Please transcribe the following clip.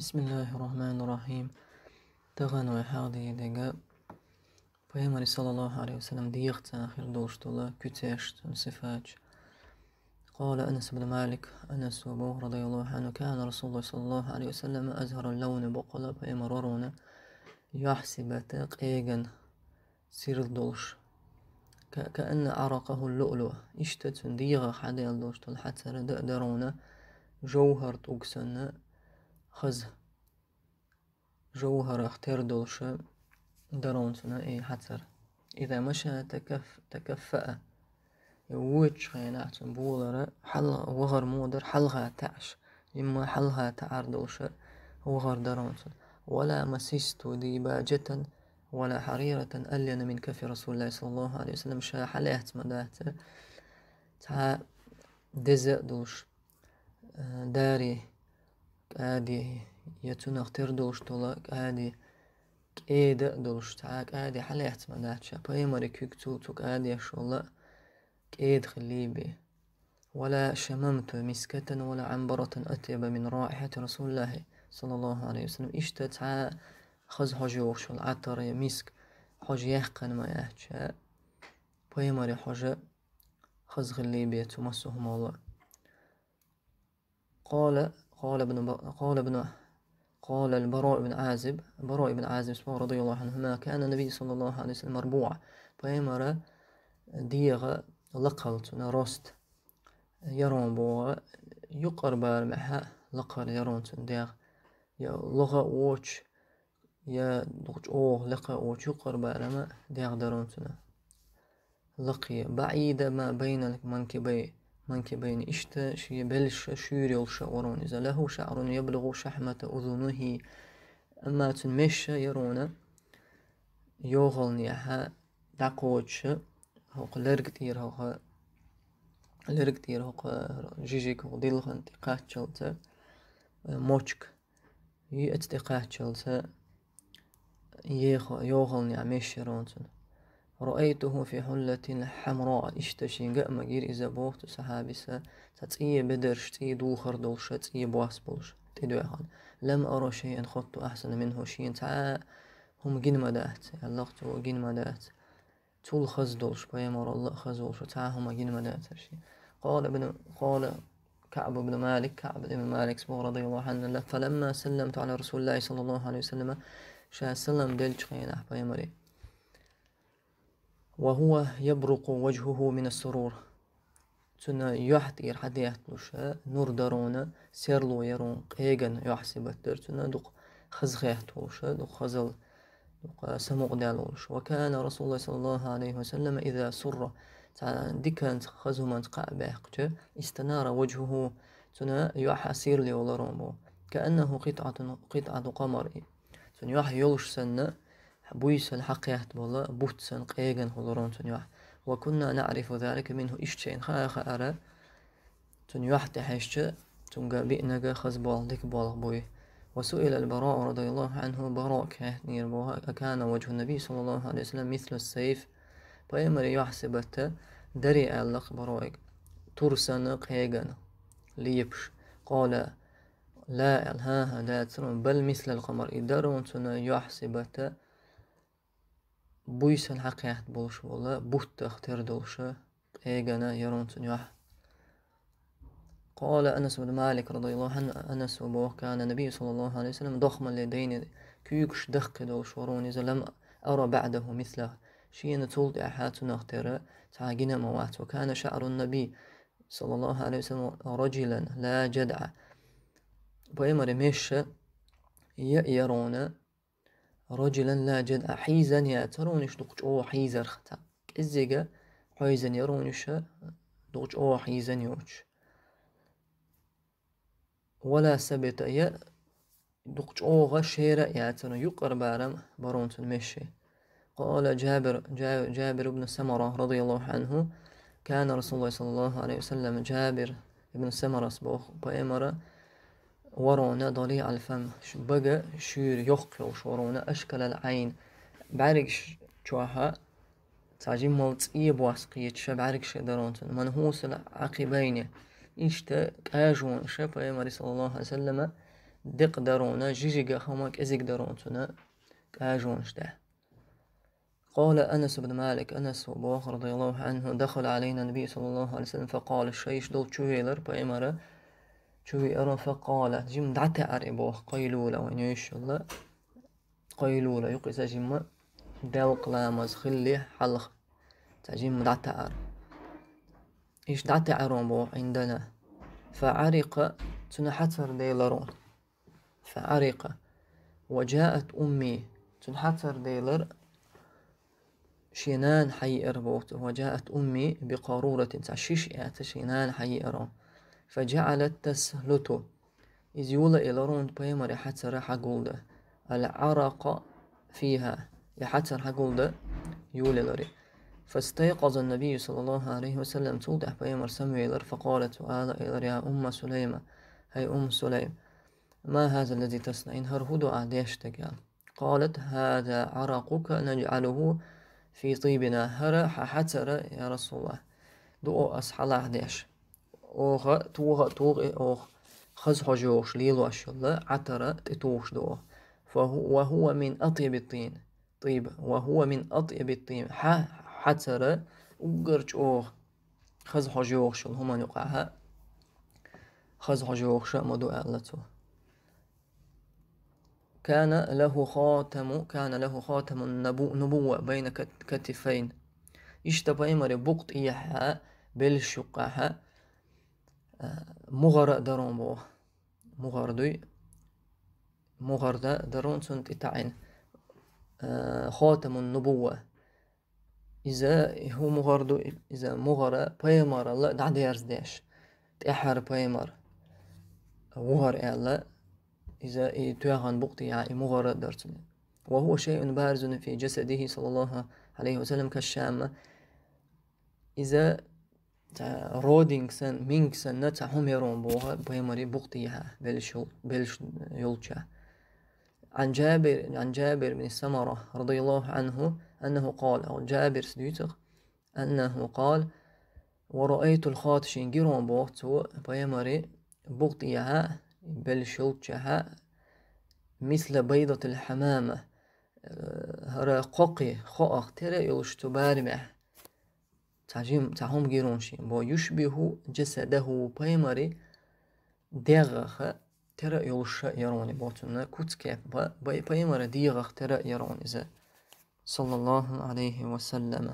بسم الله الرحمن الرحيم تغن وحاد يدقى فهم صلى الله عليه وسلم ديغت آخر دوشت الله كتشت سفاج قال أنس بن مالك أنس وبوه رضي الله عنه كان رسول الله صلى الله عليه وسلم أزهر اللون بقلة فهم رونا يحسب تقيقا سير دوش كأن عرقه اللؤلؤ اشتت ديغا حدي الدوشت حتى ردأ درونا جوهر تقسنا خذ جوهر اختير دولشة درون ثنائي حتر إذا مشى تكف تكفأ يوج خينات بولر حل وغر مودر حلها تعش إما حلها تعر دولشة وغر درونسن ولا مسست ديباجة ولا حريرة ألين من كف رسول الله صلى الله عليه وسلم شاء حليت مدات تا دزق دوش داري عادي يتون اختير دوش طلاق عادي كيدا دوش تعاك عادي حالي يحتمل ناتشا باي ماري كيك توتوك عادي شولا كيد خليبي ولا شممت مسكة ولا عنبرة أطيب من رائحة رسول الله صلى الله عليه وسلم إشتا تعا خز حجي شو العطر مسك حجي يحقن ما يحجا باي ماري حجة خز غليبية تمسهم الله قال قال ابن قال ابن قال البراء بن عازب البراء بن عازب اسمه رضي الله عنهما كان النبي صلى الله عليه وسلم مربوع فامر ديغ لقلت نرست يرون بو يقرب المحا لقل يرون تنديغ يا لغة ووش يا دوغ او لقى ووش يقرب المحا ديغ درون لقي بعيدة ما بين المنكبين من كبين إشتا شي بلش شيري والشعرون إذا له شعر يبلغ شحمة أذنه أما تنمش يرون يوغلني ها دقوش هو قلر كتير هو قلر كتير هو جيجيك وديلغ انتقاط شلتا موشك يأتقاط شلتا يوغلني عميش يرونتن رأيته في حلة حمراء اشتشي قا مجير إذا بوخت سحابسة تتسية بدر شتي دوخر دوشة تسية بواس بولشة تدويخان لم أرى شيئا خط أحسن منه شيئا تعا هم جن مدات اللغت جن مدات تول خز دوش بيمر الله خز دوش تعا هم جن مدات شيء قال ابن قال كعب بن مالك كعب بن مالك سبوه رضي الله عنه فلما سلمت على رسول الله صلى الله عليه وسلم شاء سلم دلش خينا بيمري وهو يبرق وجهه من السرور تنا يحتير حتى يحتلوشا نور دارونا سيرلو يرون قيغن يحسب تنا دوق خزغ يحتوشا دوق خزل دوق سموق دالوش وكان رسول الله صلى الله عليه وسلم إذا سر ديكان خزمان قابه استنار وجهه تنا يحسير لي ولرمو كأنه قطعة قطعة قمر تنا يح سنة بويسن حقيات بولا بوتسن قيغن هولورون تنيوح وكنا نعرف ذلك منه إشتين خاخ أرى تنيوح تحشت تنقى بئنك خز بالدك بالغ بوي وسئل البراء رضي الله عنه براء كهنير كان وجه النبي صلى الله عليه وسلم مثل السيف بأمر يحسبت دري ألق براءك ترسن قيغن ليبش قال لا الهاها لا ترون بل مثل القمر إدارون يحسبت bu esa بوش ولا bo'ldi buxtda ixtiyorda bo'lishi egana yaronsun yo'q قال أنس بن مالك رضي الله عنه أنس وبوه كان النبي صلى الله عليه وسلم ضخما لدين كيكش دخك دو إذا لم أرى بعده مثله شين تولد أحات نختر تعاقنا موات وكان شعر النبي صلى الله عليه وسلم رجلا لا جدع بأمر مش يرون رجلا يا ترون يأترونش دقش أو حيزر ختا حيزا يرون إيش دقش أو حيزا يوش ولا سبت يا دقش أو غشيرة ترون يقر بارم برونتن مشي قال جابر, جابر, جابر بن سمرة رضي الله عنه كان رسول الله صلى الله عليه وسلم جابر بن سمرة سبوخ بأمرة ورونا ضليع الفم بقى شير يخقوش ورانا أشكال العين بعرقش شوها تعجين إيه بواسقية شبعرك شدرانتن منهوس العقبين إشتا كاجون شفا مري صلى الله عليه وسلم دق درونا جيجيغا خماك إزيك درونتنا كاجون شتا قال أنس بن مالك أنس بوخ رضي الله عنه دخل علينا النبي صلى الله عليه وسلم فقال الشيش دول شويلر بأمرة شوي أرى فقالت جم دعت أربوه قيلولة وين الله قيلولة يقيس جم داوق لامز خلي حلق تجم دعت أر إيش أرون أربوه عندنا فعرق تنحتر ديلرون فعرق وجاءت أمي تنحتر ديلر شينان حي أربوت وجاءت أمي بقارورة تعشيش إعتشينان حي أربوت فجعلت تسلطو إذ رون بيما لحتى راح قولده العرق فيها لحتى راح إلى رون فاستيقظ النبي صلى الله عليه وسلم توضح بيمر سمويلر فقالت وآل يا أم سليمة هاي أم سليم ما هذا الذي تصنعين هرهدو عديشتك قالت هذا عرقك نجعله في طيبنا هرح حتر يا رسول الله دو أصحى الله عديش åre, tore, tor i år خزحج جوش ليلو أشلا عترة تتوش دو وهو من أطيب الطين طيب وهو من أطيب الطين ح حترة وقرج أوغ خزحج جوش هما نقعها خزحج جوش مدو أعلته كان له خاتم كان له خاتم النبو نبوة بين كتفين اشتبه مري بقط إيحها بالشقها مغر درون بو مغر دوي مغر دا درون سنت اتعين آه، خاتم النبوة إذا هو مغر دو إذا مغر بيمر الله دع ديرز داش تأحر بيمر وغر الله إذا توهن بقتي يعني مغر درسن وهو شيء بارز في جسده صلى الله عليه وسلم كالشامة إذا родингсен سن на цахумерон бога бемари бухтия белшул بلش يلча عن جابر عن جابر بن السمرة رضي الله عنه أنه قال أو جابر سديتخ أنه قال ورأيت الخاتشين جيرون بوقت بيمري بغطيها بلشلتها مثل بيضة الحمامة اه، هرا قوقي خوخ ترى يوش تبارمه تاهم گیرونشی با یشبه جسده پیماری دیغخ ترى يولش يروني بوتنا كوت كيف باي باي مرة ديغخ ترى يروني زي صلى الله عليه وسلم